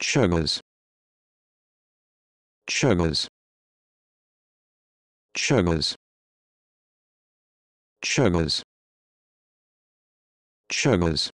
chuggers chuggers chuggers chuggers chuggers